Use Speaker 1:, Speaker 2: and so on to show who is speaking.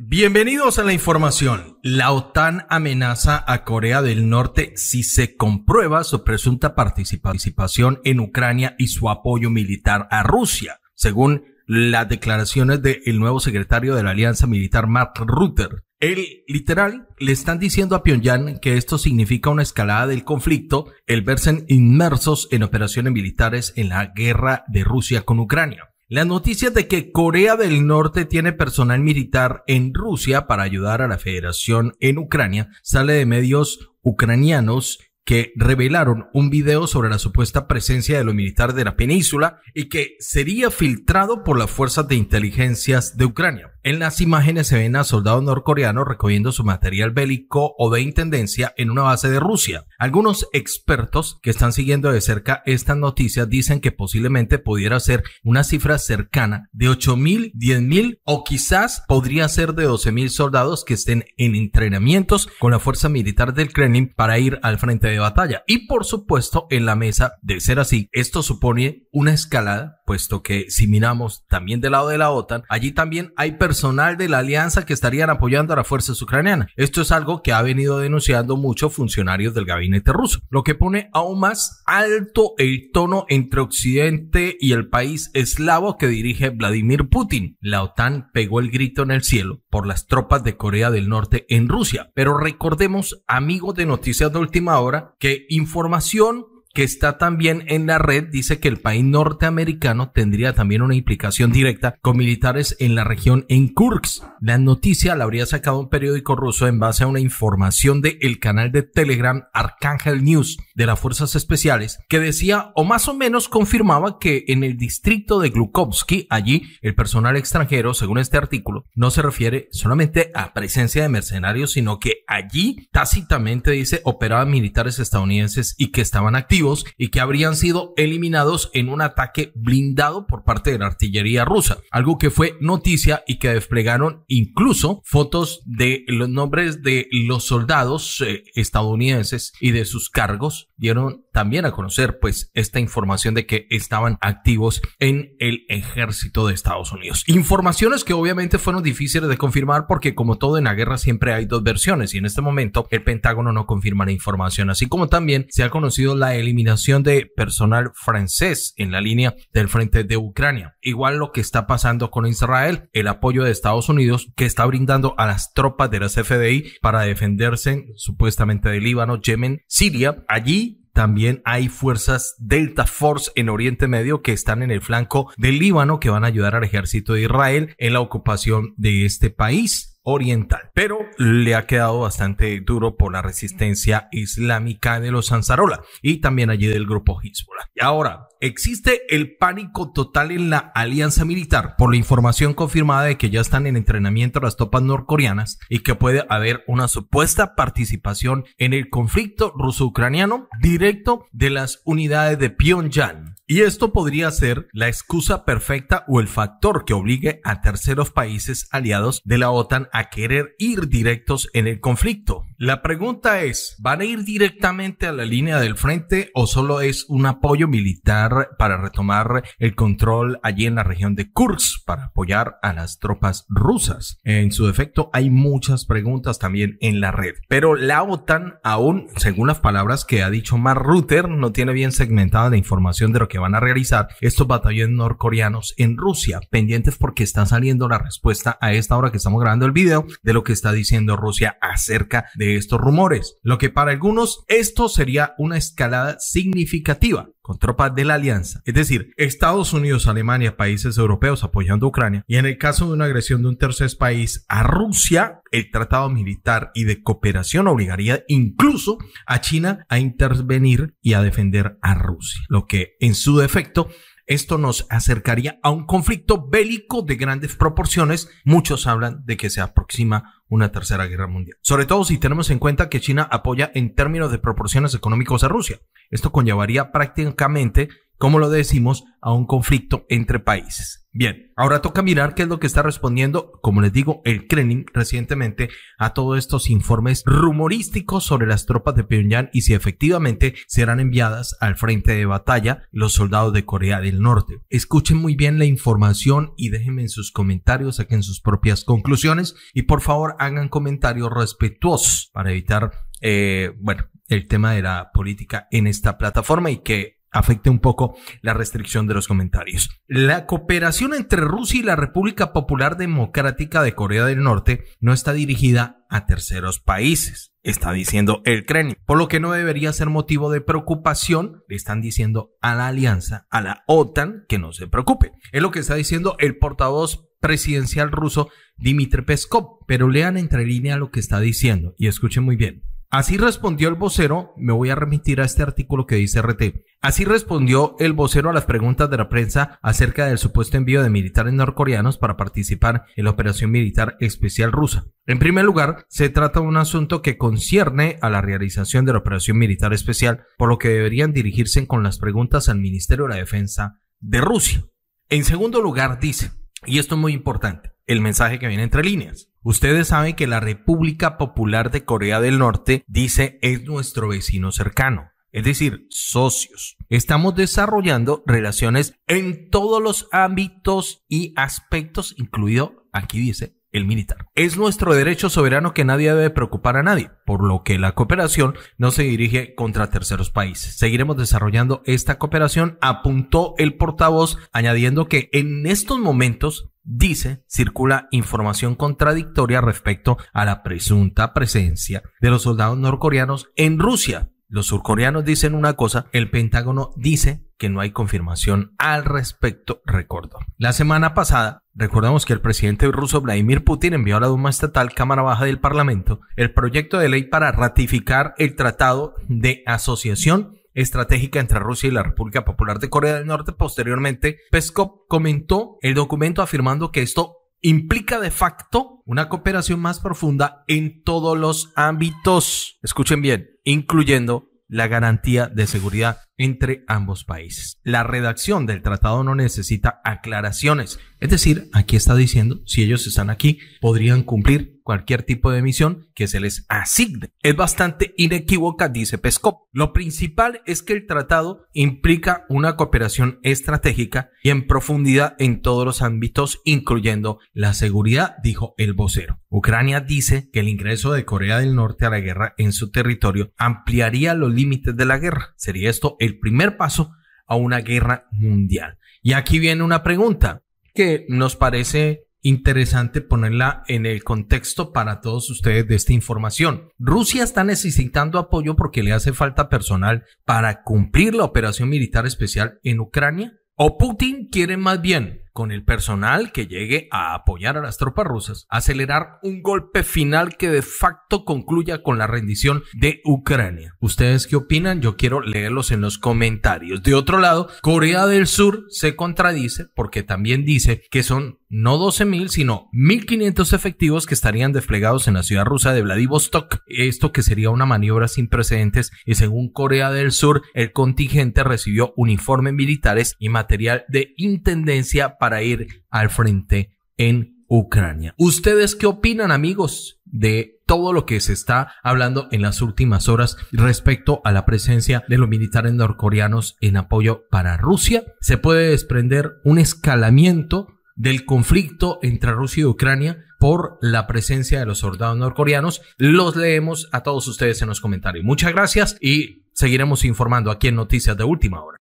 Speaker 1: Bienvenidos a la información. La OTAN amenaza a Corea del Norte si se comprueba su presunta participación en Ucrania y su apoyo militar a Rusia, según las declaraciones del nuevo secretario de la Alianza Militar Matt Rutter. El literal le están diciendo a Pyongyang que esto significa una escalada del conflicto, el verse inmersos en operaciones militares en la guerra de Rusia con Ucrania. La noticia de que Corea del Norte tiene personal militar en Rusia para ayudar a la Federación en Ucrania sale de medios ucranianos que revelaron un video sobre la supuesta presencia de los militares de la península y que sería filtrado por las fuerzas de inteligencias de Ucrania. En las imágenes se ven a soldados norcoreanos recogiendo su material bélico o de intendencia en una base de Rusia. Algunos expertos que están siguiendo de cerca estas noticias dicen que posiblemente pudiera ser una cifra cercana de 8.000, 10.000 o quizás podría ser de 12.000 soldados que estén en entrenamientos con la fuerza militar del Kremlin para ir al frente de batalla. Y por supuesto, en la mesa, de ser así, esto supone una escalada, puesto que si miramos también del lado de la OTAN, allí también hay personas personal de la alianza que estarían apoyando a las fuerzas ucranianas. Esto es algo que ha venido denunciando muchos funcionarios del gabinete ruso, lo que pone aún más alto el tono entre Occidente y el país eslavo que dirige Vladimir Putin. La OTAN pegó el grito en el cielo por las tropas de Corea del Norte en Rusia. Pero recordemos, amigos de Noticias de Última Hora, que información que está también en la red, dice que el país norteamericano tendría también una implicación directa con militares en la región en Kurks. La noticia la habría sacado un periódico ruso en base a una información del canal de Telegram Arcángel News de las Fuerzas Especiales, que decía o más o menos confirmaba que en el distrito de Glukovsky, allí el personal extranjero, según este artículo, no se refiere solamente a presencia de mercenarios, sino que allí tácitamente dice operaban militares estadounidenses y que estaban activos y que habrían sido eliminados en un ataque blindado por parte de la artillería rusa, algo que fue noticia y que desplegaron incluso fotos de los nombres de los soldados eh, estadounidenses y de sus cargos, dieron también a conocer pues esta información de que estaban activos en el ejército de Estados Unidos. Informaciones que obviamente fueron difíciles de confirmar porque como todo en la guerra siempre hay dos versiones y en este momento el Pentágono no confirma la información, así como también se ha conocido la eliminación de personal francés en la línea del frente de Ucrania. Igual lo que está pasando con Israel, el apoyo de Estados Unidos que está brindando a las tropas de las FDI para defenderse supuestamente de Líbano, Yemen, Siria. Allí también hay fuerzas Delta Force en Oriente Medio que están en el flanco del Líbano que van a ayudar al ejército de Israel en la ocupación de este país oriental, pero le ha quedado bastante duro por la resistencia islámica de los Ansarola y también allí del grupo Hezbollah. Y ahora, existe el pánico total en la alianza militar por la información confirmada de que ya están en entrenamiento las tropas norcoreanas y que puede haber una supuesta participación en el conflicto ruso-ucraniano directo de las unidades de Pyongyang. Y esto podría ser la excusa perfecta o el factor que obligue a terceros países aliados de la OTAN a querer ir directos en el conflicto. La pregunta es, ¿van a ir directamente a la línea del frente o solo es un apoyo militar para retomar el control allí en la región de Kursk para apoyar a las tropas rusas? En su defecto hay muchas preguntas también en la red, pero la OTAN aún, según las palabras que ha dicho Mark Rutter, no tiene bien segmentada la información de lo que van a realizar estos batallones norcoreanos en Rusia, pendientes porque está saliendo la respuesta a esta hora que estamos grabando el video de lo que está diciendo Rusia acerca de estos rumores, lo que para algunos esto sería una escalada significativa con tropas de la alianza, es decir, Estados Unidos, Alemania, países europeos apoyando a Ucrania, y en el caso de una agresión de un tercer país a Rusia, el tratado militar y de cooperación obligaría incluso a China a intervenir y a defender a Rusia, lo que en su defecto esto nos acercaría a un conflicto bélico de grandes proporciones. Muchos hablan de que se aproxima una tercera guerra mundial. Sobre todo si tenemos en cuenta que China apoya en términos de proporciones económicos a Rusia. Esto conllevaría prácticamente como lo decimos, a un conflicto entre países. Bien, ahora toca mirar qué es lo que está respondiendo, como les digo, el Kremlin recientemente a todos estos informes rumorísticos sobre las tropas de Pyongyang y si efectivamente serán enviadas al frente de batalla los soldados de Corea del Norte. Escuchen muy bien la información y déjenme en sus comentarios, saquen sus propias conclusiones y por favor hagan comentarios respetuosos para evitar, eh, bueno, el tema de la política en esta plataforma y que afecte un poco la restricción de los comentarios. La cooperación entre Rusia y la República Popular Democrática de Corea del Norte no está dirigida a terceros países, está diciendo el Kremlin, por lo que no debería ser motivo de preocupación, le están diciendo a la alianza, a la OTAN, que no se preocupe. Es lo que está diciendo el portavoz presidencial ruso Dmitry Peskov, pero lean entre línea lo que está diciendo y escuchen muy bien. Así respondió el vocero, me voy a remitir a este artículo que dice RT. Así respondió el vocero a las preguntas de la prensa acerca del supuesto envío de militares norcoreanos para participar en la operación militar especial rusa. En primer lugar, se trata de un asunto que concierne a la realización de la operación militar especial, por lo que deberían dirigirse con las preguntas al Ministerio de la Defensa de Rusia. En segundo lugar, dice, y esto es muy importante, el mensaje que viene entre líneas. Ustedes saben que la República Popular de Corea del Norte dice es nuestro vecino cercano, es decir, socios. Estamos desarrollando relaciones en todos los ámbitos y aspectos, incluido, aquí dice, el militar. Es nuestro derecho soberano que nadie debe preocupar a nadie, por lo que la cooperación no se dirige contra terceros países. Seguiremos desarrollando esta cooperación, apuntó el portavoz, añadiendo que en estos momentos dice, circula información contradictoria respecto a la presunta presencia de los soldados norcoreanos en Rusia. Los surcoreanos dicen una cosa, el Pentágono dice que no hay confirmación al respecto, recordó. La semana pasada, Recordamos que el presidente ruso Vladimir Putin envió a la Duma Estatal, Cámara Baja del Parlamento, el proyecto de ley para ratificar el Tratado de Asociación Estratégica entre Rusia y la República Popular de Corea del Norte. Posteriormente, Peskov comentó el documento afirmando que esto implica de facto una cooperación más profunda en todos los ámbitos, escuchen bien, incluyendo la garantía de seguridad entre ambos países. La redacción del tratado no necesita aclaraciones, es decir, aquí está diciendo, si ellos están aquí, podrían cumplir cualquier tipo de misión que se les asigne. Es bastante inequívoca, dice Peskov. Lo principal es que el tratado implica una cooperación estratégica y en profundidad en todos los ámbitos, incluyendo la seguridad, dijo el vocero. Ucrania dice que el ingreso de Corea del Norte a la guerra en su territorio ampliaría los límites de la guerra. ¿Sería esto el primer paso a una guerra mundial. Y aquí viene una pregunta que nos parece interesante ponerla en el contexto para todos ustedes de esta información. Rusia está necesitando apoyo porque le hace falta personal para cumplir la operación militar especial en Ucrania. ¿O Putin quiere más bien con el personal que llegue a apoyar a las tropas rusas, acelerar un golpe final que de facto concluya con la rendición de Ucrania. ¿Ustedes qué opinan? Yo quiero leerlos en los comentarios. De otro lado, Corea del Sur se contradice porque también dice que son no 12.000, sino 1.500 efectivos que estarían desplegados en la ciudad rusa de Vladivostok. Esto que sería una maniobra sin precedentes y según Corea del Sur, el contingente recibió uniformes militares y material de intendencia para ir al frente en Ucrania. ¿Ustedes qué opinan amigos de todo lo que se está hablando en las últimas horas respecto a la presencia de los militares norcoreanos en apoyo para Rusia? Se puede desprender un escalamiento del conflicto entre Rusia y Ucrania por la presencia de los soldados norcoreanos. Los leemos a todos ustedes en los comentarios. Muchas gracias y seguiremos informando aquí en Noticias de Última Hora.